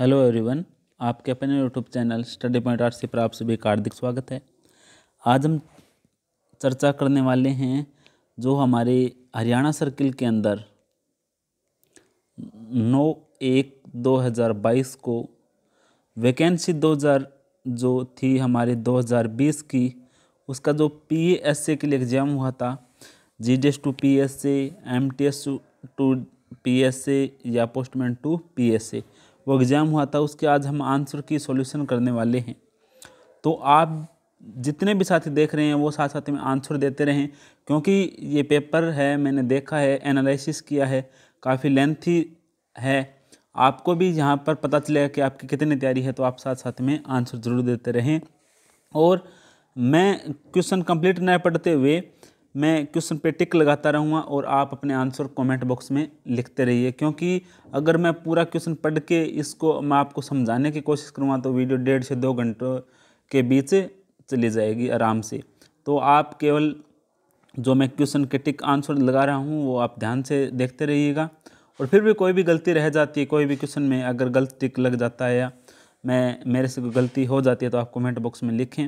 hello everyone आपके अपने YouTube channel study point R C पर आप सभी का हार्दिक स्वागत है आज हम चर्चा करने वाले हैं जो हमारे हरियाणा सर्किल के अंदर नौ एक दो हज़ार बाईस को वैकेंसी दो हज़ार जो थी हमारे दो हज़ार बीस की उसका जो पी एस ए के लिए एग्ज़ाम हुआ था G D S two P S A M T S two P S A या postman two P S A वो एग्ज़ाम हुआ था उसके आज हम आंसर की सॉल्यूशन करने वाले हैं तो आप जितने भी साथी देख रहे हैं वो साथ साथ में आंसर देते रहें क्योंकि ये पेपर है मैंने देखा है एनालिसिस किया है काफ़ी लेंथी है आपको भी यहाँ पर पता चलेगा कि आपकी कितनी तैयारी है तो आप साथ साथ में आंसर ज़रूर देते रहें और मैं क्वेश्चन कंप्लीट न पढ़ते हुए मैं क्वेश्चन पे टिक लगाता रहूँगा और आप अपने आंसर कमेंट बॉक्स में लिखते रहिए क्योंकि अगर मैं पूरा क्वेश्चन पढ़ के इसको मैं आपको समझाने की कोशिश करूँगा तो वीडियो डेढ़ से दो घंटों के बीच चली जाएगी आराम से तो आप केवल जो मैं क्वेश्चन के टिक आंसर लगा रहा हूँ वो आप ध्यान से देखते रहिएगा और फिर भी कोई भी गलती रह जाती है कोई भी क्वेश्चन में अगर गलत टिक लग जाता है या मैं मेरे से कोई गलती हो जाती है तो आप कमेंट बॉक्स में लिखें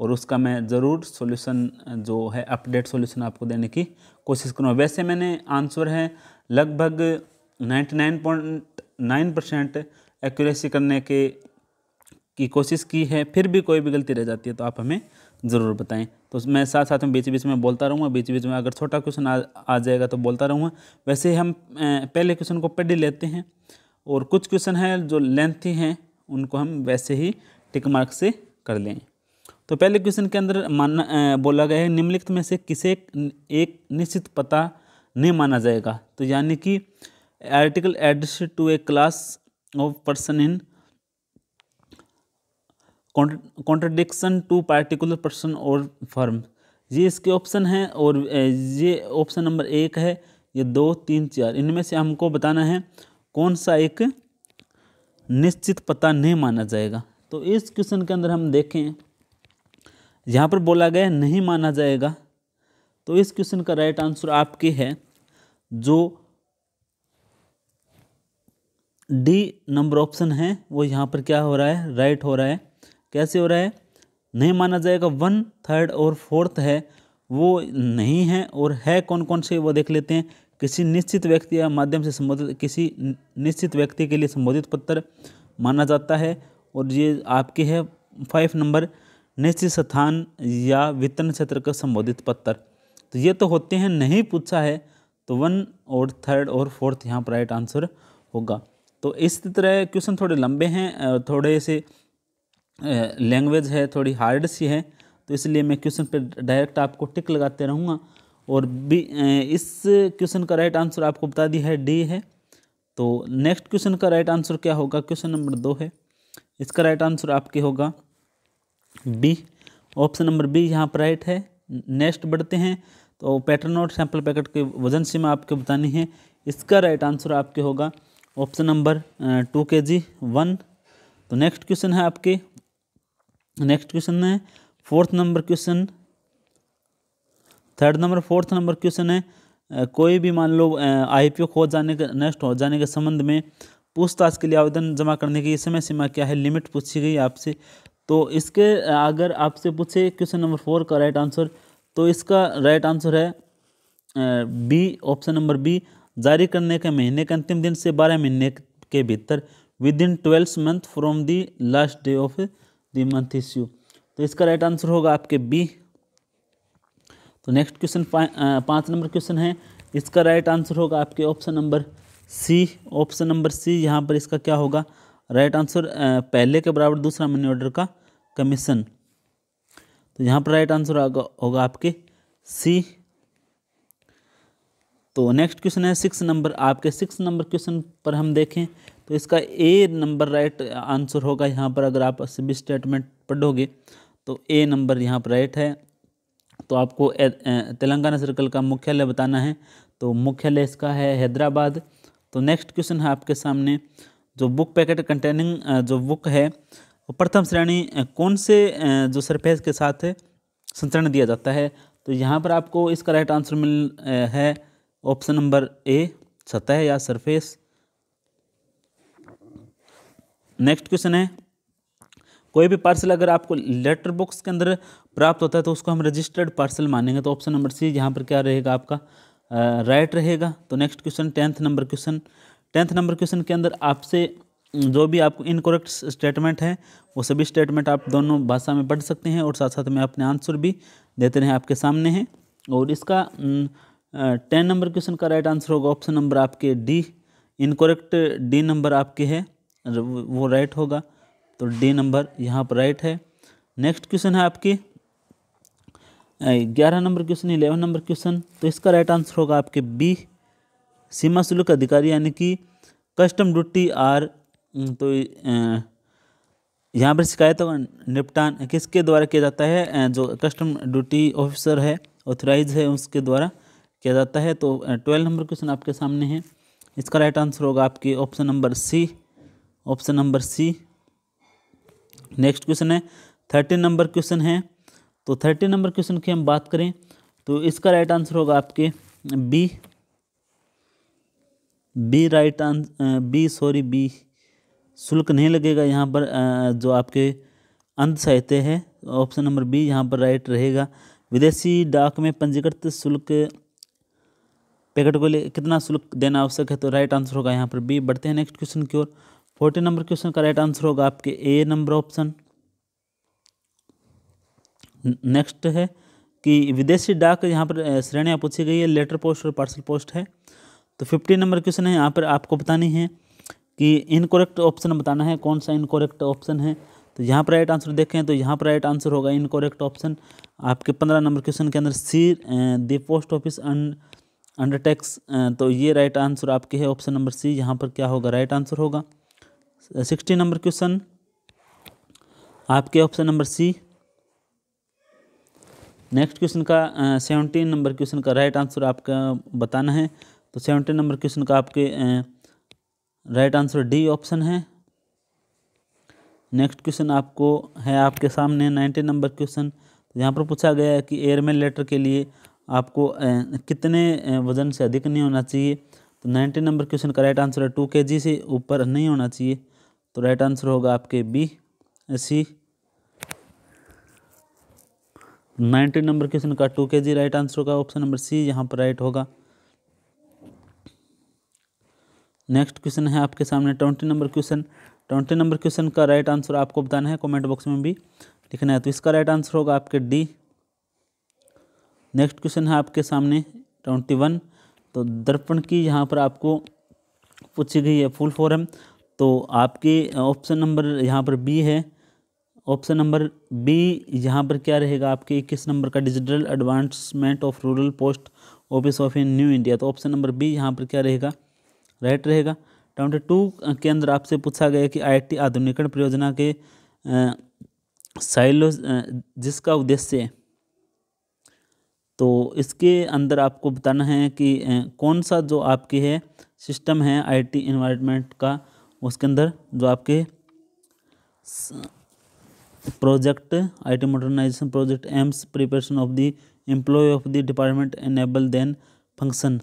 और उसका मैं ज़रूर सॉल्यूशन जो है अपडेट सॉल्यूशन आपको देने की कोशिश करूँगा वैसे मैंने आंसर है लगभग 99.9 परसेंट एक्यूरेसी करने के की कोशिश की है फिर भी कोई भी गलती रह जाती है तो आप हमें ज़रूर बताएं तो मैं साथ साथ में बीच बीच में बोलता रहूँगा बीच बीच में अगर छोटा क्वेश्चन आ, आ जाएगा तो बोलता रहूँगा वैसे ही हम पहले क्वेश्चन को पढ़ लेते हैं और कुछ क्वेश्चन हैं जो लेंथी हैं उनको हम वैसे ही टिक मार्क से कर लें तो पहले क्वेश्चन के अंदर माना बोला गया है निम्नलिखित में से किसे एक निश्चित पता नहीं माना जाएगा तो यानी कि article address to a class of person in contradiction to particular person और फर्म ये इसके ऑप्शन हैं और ये ऑप्शन नंबर एक है ये दो तीन चार इनमें से हमको बताना है कौन सा एक निश्चित पता नहीं माना जाएगा तो इस क्वेश्चन के अंदर हम देखें यहाँ पर बोला गया नहीं माना जाएगा तो इस क्वेश्चन का राइट आंसर आपके है जो डी नंबर ऑप्शन है वो यहाँ पर क्या हो रहा है राइट हो रहा है कैसे हो रहा है नहीं माना जाएगा वन थर्ड और फोर्थ है वो नहीं है और है कौन कौन से वो देख लेते हैं किसी निश्चित व्यक्ति या माध्यम से संबोधित किसी निश्चित व्यक्ति के लिए संबोधित पत्र माना जाता है और ये आपके है फाइव नंबर निश्चित स्थान या वितरण क्षेत्र का संबोधित पत्थर तो ये तो होते हैं नहीं पूछा है तो वन और थर्ड और फोर्थ यहाँ पर राइट आंसर होगा तो इस तरह क्वेश्चन थोड़े लंबे हैं थोड़े से लैंग्वेज है थोड़ी हार्ड सी है तो इसलिए मैं क्वेश्चन पर डायरेक्ट आपको टिक लगाते रहूँगा और बी इस क्वेश्चन का राइट आंसर आपको बता दिया है डी है तो नेक्स्ट क्वेश्चन का राइट आंसर क्या होगा क्वेश्चन नंबर दो है इसका राइट आंसर आपके होगा बी ऑप्शन नंबर बी यहाँ पर राइट है नेक्स्ट बढ़ते हैं तो पैटर्न और सैंपल पैकेट के वजन सीमा आपको बतानी है इसका राइट आंसर आपके होगा option number two K G one तो नेक्स्ट क्वेश्चन है आपके नेक्स्ट क्वेश्चन है fourth number question third number fourth number question है कोई भी मान लो आईपीओ खो जाने के नेक्स्ट हो जाने के संबंध में पूछताछ के लिए आवेदन जमा करने की समय सीमा क्या है लिमिट पूछी गई आपसे तो इसके अगर आपसे पूछे क्वेश्चन नंबर फोर का राइट आंसर तो इसका राइट आंसर है बी ऑप्शन नंबर बी जारी करने के महीने के अंतिम दिन से बारह महीने के भीतर within twelfth month from the last day of the month issue तो इसका राइट आंसर होगा आपके बी तो नेक्स्ट क्वेश्चन पाँच नंबर क्वेश्चन है इसका राइट आंसर होगा आपके option number C option number C यहाँ पर इसका क्या होगा राइट आंसर पहले के बराबर दूसरा मनी ऑर्डर का कमीशन तो यहाँ पर राइट आंसर होगा आपके सी तो नेक्स्ट क्वेश्चन है सिक्स नंबर आपके सिक्स नंबर क्वेश्चन पर हम देखें तो इसका ए नंबर राइट आंसर होगा यहाँ पर अगर आप सभी स्टेटमेंट पढ़ोगे तो ए नंबर यहाँ पर राइट है तो आपको तेलंगाना सर्कल का मुख्यालय बताना है तो मुख्यालय इसका है हैदराबाद तो नेक्स्ट क्वेश्चन है आपके सामने जो बुक पैकेट कंटेनिंग जो बुक है प्रथम श्रेणी कौन से जो सरफेस के साथ संचरण दिया जाता है तो यहाँ पर आपको इसका राइट आंसर मिल है ऑप्शन नंबर ए सतह या सरफेस नेक्स्ट क्वेश्चन है कोई भी पार्सल अगर आपको लेटर बॉक्स के अंदर प्राप्त होता है तो उसको हम रजिस्टर्ड पार्सल मानेंगे तो ऑप्शन नंबर सी यहाँ पर क्या रहेगा आपका राइट रहेगा तो next question tenth number question tenth number question के अंदर आपसे जो भी आपको इनकोरेक्ट स्टेटमेंट है वो सभी स्टेटमेंट आप दोनों भाषा में पढ़ सकते हैं और साथ साथ में अपने आंसर भी देते रहें आपके सामने हैं और इसका टेन नंबर क्वेश्चन का राइट आंसर होगा ऑप्शन नंबर आपके डी इनकोरेक्ट डी नंबर आपके है वो राइट होगा तो डी नंबर यहाँ पर राइट है नेक्स्ट क्वेश्चन है आपकी ग्यारह number question eleven number question तो इसका राइट आंसर होगा आपके बी सीमा शुल्क अधिकारी यानी कि कस्टम ड्यूटी आर तो यहाँ पर शिकायतों का निपटान किसके द्वारा किया जाता है जो कस्टम ड्यूटी ऑफिसर है ऑथोराइज है उसके द्वारा किया जाता है तो ट्वेल्व नंबर क्वेश्चन आपके सामने है इसका राइट आंसर होगा आपके option number C option number C next question है थर्टीन नंबर क्वेश्चन है तो थर्टीन नंबर क्वेश्चन की हम बात करें तो इसका राइट आंसर होगा आपके B B right answer B sorry B शुल्क नहीं लगेगा यहाँ पर जो आपके अंत साहित्य है ऑप्शन नंबर बी यहाँ पर राइट रहेगा विदेशी डाक में पंजीकृत शुल्क पैकेट को ले कितना शुल्क देना आवश्यक है तो राइट आंसर होगा यहाँ पर बी बढ़ते हैं नेक्स्ट क्वेश्चन की ओर फोर्टी नंबर क्वेश्चन का राइट आंसर होगा आपके ए नंबर ऑप्शन नेक्स्ट है कि विदेशी डाक यहाँ पर श्रेणियाँ पूछी गई है लेटर पोस्ट और पार्सल पोस्ट है तो फिफ्टी नंबर क्वेश्चन है यहाँ पर आपको बतानी है कि इनकोरेक्ट ऑप्शन बताना है कौन सा इनकोरेक्ट ऑप्शन है तो यहाँ पर राइट आंसर देखें तो यहाँ पर राइट आंसर होगा इनकोरेक्ट ऑप्शन आपके पंद्रह नंबर क्वेश्चन के अंदर C the post office undertakes तो ये राइट आंसर आपके है ऑप्शन नंबर सी यहाँ पर क्या होगा राइट आंसर होगा सिक्सटी नंबर क्वेश्चन आपके option number C next question का सेवनटीन नंबर क्वेश्चन का राइट आंसर आपका बताना है तो सेवनटीन नंबर क्वेश्चन का आपके uh, right answer D option है नेक्स्ट क्वेश्चन आपको है आपके सामने नाइन्टी नंबर क्वेश्चन यहाँ पर पूछा गया है कि एयरमेल लेटर के लिए आपको कितने वजन से अधिक नहीं होना चाहिए तो नाइन्टी नंबर क्वेश्चन का राइट आंसर है टू के जी से ऊपर नहीं होना चाहिए तो राइट आंसर होगा आपके B C ninety number question का two K G right answer होगा ऑप्शन नंबर सी यहाँ पर राइट होगा नेक्स्ट क्वेश्चन है आपके सामने twenty number question twenty number question का राइट आंसर आपको बताना है कमेंट बॉक्स में भी लिखना है तो इसका राइट आंसर होगा आपके डी नेक्स्ट क्वेश्चन है आपके सामने ट्वेंटी वन तो दर्पण की यहाँ पर आपको पूछी गई है फुल फॉरम तो आपके ऑप्शन नंबर यहाँ पर बी है ऑप्शन नंबर बी यहाँ पर क्या रहेगा आपके इक्कीस नंबर का digital advancement of rural post office of in new India तो ऑप्शन नंबर बी यहाँ पर क्या रहेगा राइट रहेगा ट्वेंटी टू के अंदर आपसे पूछा गया कि आईआईटी आधुनिकरण परियोजना के साइलो जिसका उद्देश्य तो इसके अंदर आपको बताना है कि कौन सा जो आपके है सिस्टम है आईटी इन्वायरमेंट का उसके अंदर जो आपके project IT modernisation project aims preparation of the employ of the department enable then function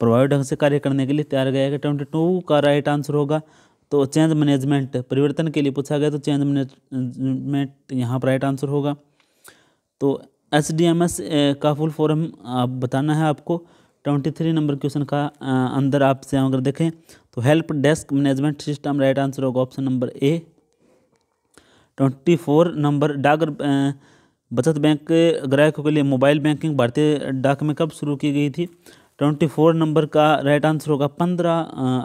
प्रभावी ढंग से कार्य करने के लिए तैयार गया है ट्वेंटी टू का राइट आंसर होगा तो चेंज मैनेजमेंट परिवर्तन के लिए पूछा गया तो चेंज मैनेजमेंट यहाँ पर राइट आंसर होगा तो एच डी एम एस का फुल फॉर्म आप बताना है आपको ट्वेंटी थ्री नंबर क्वेश्चन का अंदर आपसे अगर देखें तो help desk management system right answer होगा option number A twenty four number डाक बचत बैंक ग्राहकों के लिए मोबाइल बैंकिंग भारतीय डाक में कब शुरू की गई थी ट्वेंटी फोर नंबर का राइट आंसर होगा पंद्रह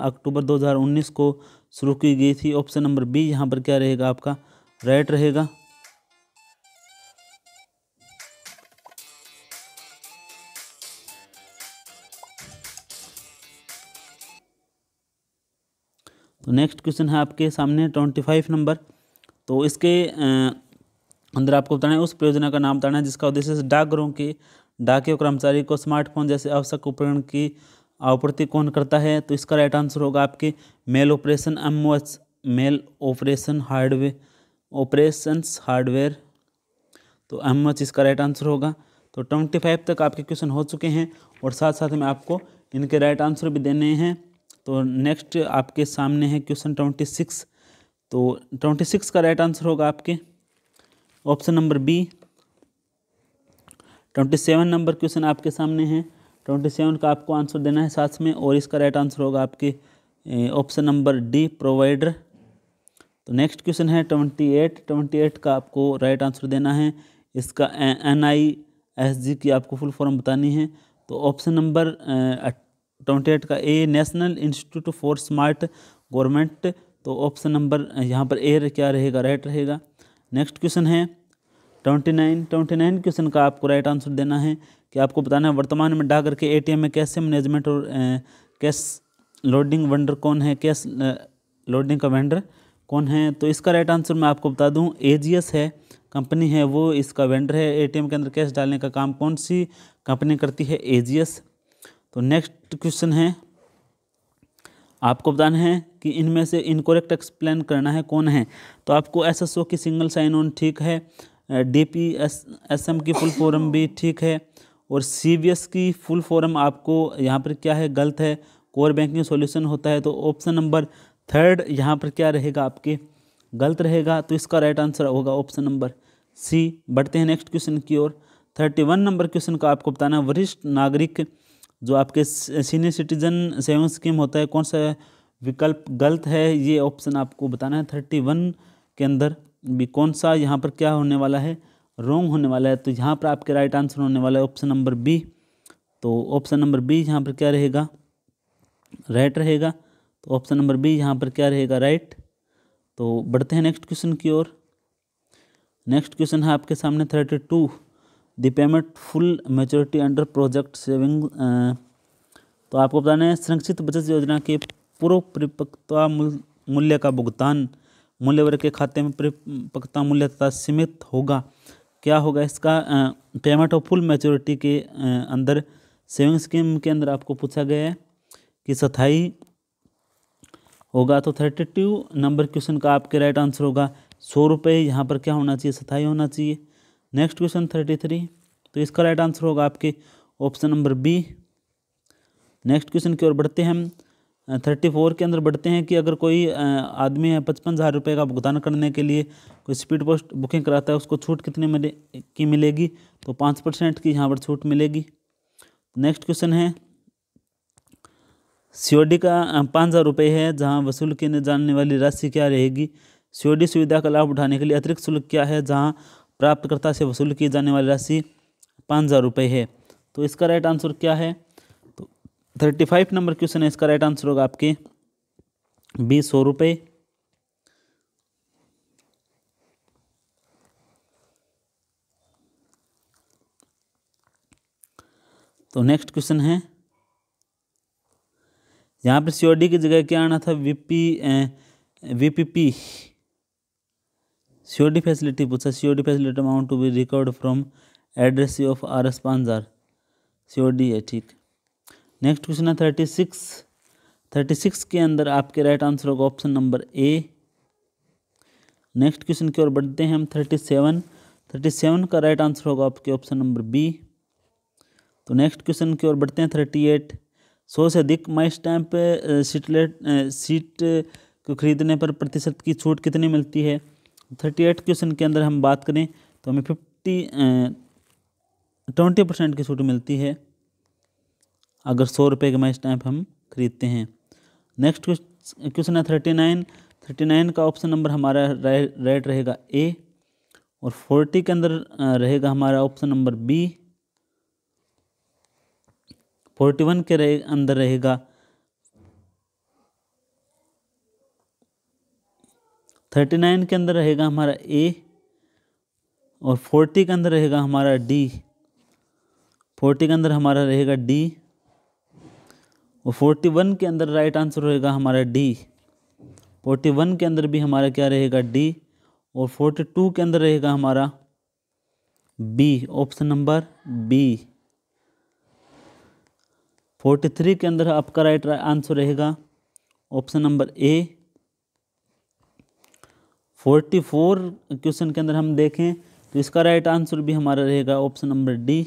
अक्टूबर दो हजार उन्नीस को शुरू की गई थी ऑप्शन नंबर बी यहाँ पर क्या रहेगा आपका राइट रहेगा तो नेक्स्ट क्वेश्चन है आपके सामने ट्वेंटी फाइव नंबर तो इसके अंदर आपको बताना है उस परियोजना का नाम बताना है जिसका उद्देश्य डाकघरों के डाकियों कर्मचारी को स्मार्टफोन जैसे आवश्यक उपकरण की आपूर्ति कौन करता है तो इसका राइट आंसर होगा आपके mail operation M mail operation hardware operations hardware तो एम एच इसका राइट आंसर होगा तो ट्वेंटी फाइव तक आपके क्वेश्चन हो चुके हैं और साथ साथ में आपको इनके राइट आंसर भी देने हैं तो नेक्स्ट आपके सामने है क्वेश्चन ट्वेंटी सिक्स तो ट्वेंटी सिक्स का राइट आंसर होगा आपके option number B twenty seven number question आपके सामने है ट्वेंटी सेवन का आपको आंसर देना है साथ में और इसका राइट आंसर होगा आपके ऑप्शन नंबर डी प्रोवाइडर तो नेक्स्ट क्वेश्चन है ट्वेंटी एट ट्वेंटी एट का आपको राइट आंसर देना है इसका एन आई एस जी की आपको फुल फॉर्म बतानी है तो ऑप्शन नंबर ट्वेंटी एट का A national institute for smart government तो ऑप्शन नंबर यहाँ पर ए क्या रहेगा राइट रहेगा नेक्स्ट क्वेश्चन है twenty nine twenty nine question का आपको राइट आंसर देना है कि आपको बताना है वर्तमान में डाकघर के एटीएम में कैसे मैनेजमेंट और कैश लोडिंग वेंडर कौन है कैश लोडिंग का वेंडर कौन है तो इसका राइट आंसर मैं आपको बता दूं एजीएस है कंपनी है वो इसका वेंडर है एटीएम के अंदर कैश डालने का काम कौन सी कंपनी करती है ए तो नेक्स्ट क्वेश्चन है आपको बताना है कि इनमें से इनकोरेक्ट एक्सप्लेन करना है कौन है तो आपको एसएसओ की सिंगल साइन ऑन ठीक है D P S S M की फुल फॉर्म भी ठीक है और सी बी एस की फुल फॉर्म आपको यहाँ पर क्या है गलत है कोर बैंकिंग सॉल्यूशन होता है तो ऑप्शन नंबर थर्ड यहाँ पर क्या रहेगा आपके गलत रहेगा तो इसका राइट आंसर होगा ऑप्शन नंबर सी बढ़ते हैं नेक्स्ट क्वेश्चन की ओर थर्टी वन नंबर क्वेश्चन का आपको बताना है वरिष्ठ नागरिक जो आपके सीनियर सिटीजन सेविंग स्कीम होता है कौन सा विकल्प गलत है ये ऑप्शन आपको बताना है थर्टी वन के अंदर भी कौन सा यहाँ पर क्या होने वाला है रॉन्ग होने वाला है तो यहाँ पर आपके राइट आंसर होने वाला है ऑप्शन नंबर बी तो ऑप्शन नंबर बी यहाँ पर क्या रहेगा राइट रहेगा तो ऑप्शन नंबर बी यहाँ पर क्या रहेगा राइट तो बढ़ते हैं नेक्स्ट क्वेश्चन की ओर नेक्स्ट क्वेश्चन है आपके सामने thirty two the payment full maturity under project saving तो आपको बताना है संरक्षित बचत योजना के पूर्व परिपक्वता मूल्य का भुगतान मूल्य वर्ग के खाते में परिपक्वता मूल्य तथा सीमित होगा क्या होगा इसका पेमेंट ऑफ फुल मैच्योरिटी के अंदर सेविंग स्कीम के अंदर आपको पूछा गया है कि सथाई होगा तो थर्टी टू नंबर क्वेश्चन का आपके राइट आंसर होगा सौ रुपये यहाँ पर क्या होना चाहिए सथाई होना चाहिए नेक्स्ट क्वेश्चन थर्टी थ्री तो इसका राइट आंसर होगा आपके option number B next question की ओर बढ़ते हैं हम थर्टी फोर के अंदर बढ़ते हैं कि अगर कोई आदमी है पचपन हज़ार रुपये का भुगतान करने के लिए कोई स्पीड पोस्ट बुकिंग कराता है उसको छूट कितने मिले की मिलेगी तो पाँच परसेंट की यहाँ पर छूट मिलेगी नेक्स्ट क्वेश्चन है सीओडी का पाँच हज़ार रुपये है जहाँ वसूल की जाने वाली राशि क्या रहेगी सीओडी सुविधा का लाभ उठाने के लिए अतिरिक्त शुल्क क्या है जहाँ प्राप्तकर्ता से वसूल की जाने वाली राशि पाँच हज़ार रुपये है तो इसका राइट आंसर क्या है थर्टी फाइव नंबर क्वेश्चन है इसका राइट आंसर होगा आपके बीस सौ रुपये तो नेक्स्ट क्वेश्चन है यहाँ पर सीओडी की जगह क्या आना था वीपी वीपीपी सीओडी फैसिलिटी पूछा COD facility amount to be record from address of R S पांजार सीओडी है ठीक नेक्स्ट क्वेश्चन है थर्टी सिक्स थर्टी सिक्स के अंदर आपके राइट आंसर होगा option number A next question की ओर बढ़ते हैं हम थर्टी सेवन थर्टी सेवन का राइट आंसर होगा आपके ऑप्शन नंबर बी तो नेक्स्ट क्वेश्चन की ओर बढ़ते हैं थर्टी एट सौ से अधिक माई स्टैम्प सीटलेट सीट को खरीदने पर प्रतिशत की छूट कितनी मिलती है थर्टी एट क्वेश्चन के अंदर हम बात करें तो हमें फिफ्टी ट्वेंटी परसेंट की छूट मिलती है अगर सौ रुपये का मैं स्टैंप हम खरीदते हैं नेक्स्ट क्वेश्चन है थर्टी नाइन थर्टी नाइन का ऑप्शन नंबर हमारा राइट रहेगा ए और फोर्टी के अंदर रहेगा हमारा option number B forty one के रहे, अंदर रहेगा थर्टी नाइन के अंदर रहेगा हमारा ए और फोर्टी के अंदर रहेगा हमारा डी फोर्टी के अंदर हमारा रहेगा डी और फोर्टी वन के अंदर राइट आंसर रहेगा हमारा डी फोर्टी वन के अंदर भी हमारा क्या रहेगा डी और फोर्टी टू के अंदर रहेगा हमारा B option number B forty three के अंदर आपका राइट आंसर रहेगा option number A forty four question के अंदर हम देखें तो इसका राइट आंसर भी हमारा रहेगा option number D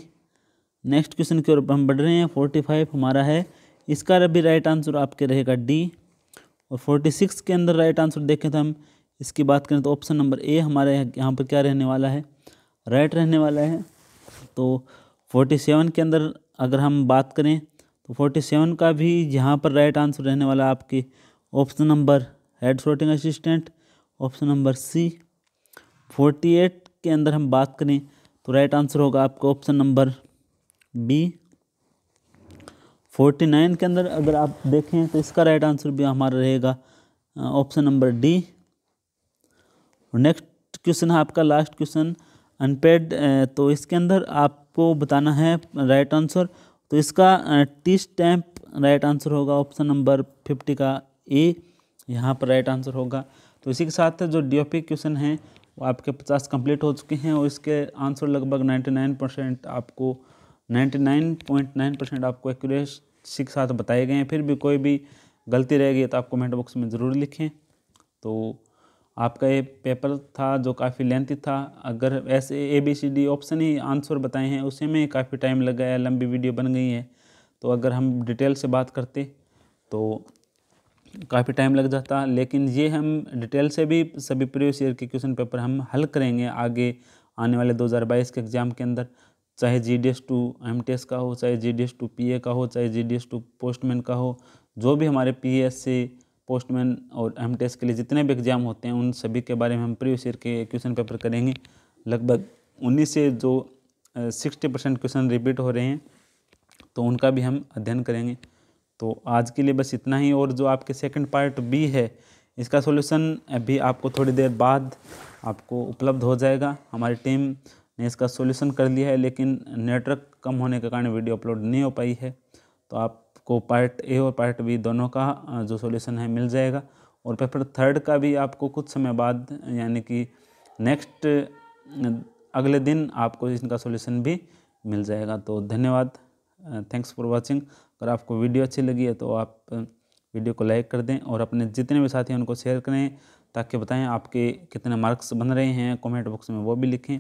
next question की ओर हम बढ़ रहे हैं फोर्टी फाइव हमारा है इसका भी राइट आंसर आपके रहेगा डी और फोर्टी सिक्स के अंदर राइट आंसर देखें तो हम इसकी बात करें तो ऑप्शन नंबर ए हमारे यहाँ पर क्या रहने वाला है राइट रहने वाला है तो फोर्टी सेवन के अंदर अगर हम बात करें तो फोर्टी सेवन का भी यहाँ पर राइट आंसर रहने वाला आपके option number head floating assistant option number C forty eight के अंदर हम बात करें तो राइट आंसर होगा आपका option number B forty nine के अंदर अगर आप देखें तो इसका राइट आंसर भी हमारा रहेगा option number D next question है आपका लास्ट क्वेश्चन अनपेड तो इसके अंदर आपको बताना है राइट आंसर तो इसका टी स्टैम्प राइट आंसर होगा ऑप्शन नंबर फिफ्टी का ए यहाँ पर राइट आंसर होगा तो इसी के साथ जो पी क्वेश्चन हैं वो आपके पचास कंप्लीट हो चुके हैं और इसके आंसर लगभग नाइन्टी नाइन परसेंट आपको 99.9 परसेंट आपको एक्यूरेसी के साथ बताए गए हैं फिर भी कोई भी गलती रह गई तो आप कमेंट बॉक्स में ज़रूर लिखें तो आपका ये पेपर था जो काफ़ी लेंथी था अगर ऐसे A B C D option ही आंसर बताए हैं उसी में काफ़ी टाइम लग है लंबी वीडियो बन गई है तो अगर हम डिटेल से बात करते तो काफ़ी टाइम लग जाता लेकिन ये हम डिटेल से भी सभी प्रीवियस ईयर के क्वेश्चन पेपर हम हल करेंगे आगे आने वाले 2022 के एग्ज़ाम के अंदर चाहे G D S two M T S का हो चाहे G D S two P A का हो चाहे G D S two postman का हो जो भी हमारे पी एस सी पोस्टमैन और एम टी एस के लिए जितने भी एग्जाम होते हैं उन सभी के बारे में हम प्रीवियस ईयर के क्वेश्चन पेपर करेंगे लगभग उन्हीं से जो सिक्सटी परसेंट क्वेश्चन रिपीट हो रहे हैं तो उनका भी हम अध्ययन करेंगे तो आज के लिए बस इतना ही और जो आपके सेकंड पार्ट बी है इसका सॉल्यूशन अभी आपको थोड़ी देर बाद आपको उपलब्ध हो जाएगा हमारी टीम ने इसका सोल्यूशन कर लिया है लेकिन नेटवर्क कम होने के कारण वीडियो अपलोड नहीं हो पाई है तो आपको पार्ट ए और पार्ट बी दोनों का जो सोल्यूशन है मिल जाएगा और पेपर थर्ड का भी आपको कुछ समय बाद यानी कि नेक्स्ट अगले दिन आपको इनका सोल्यूशन भी मिल जाएगा तो धन्यवाद थैंक्स फॉर वॉचिंग अगर आपको वीडियो अच्छी लगी है तो आप वीडियो को लाइक कर दें और अपने जितने भी साथी हैं उनको शेयर करें ताकि बताएं आपके कितने मार्क्स बन रहे हैं कमेंट बॉक्स में वो भी लिखें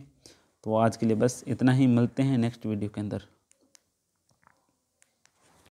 तो आज के लिए बस इतना ही मिलते हैं नेक्स्ट वीडियो के अंदर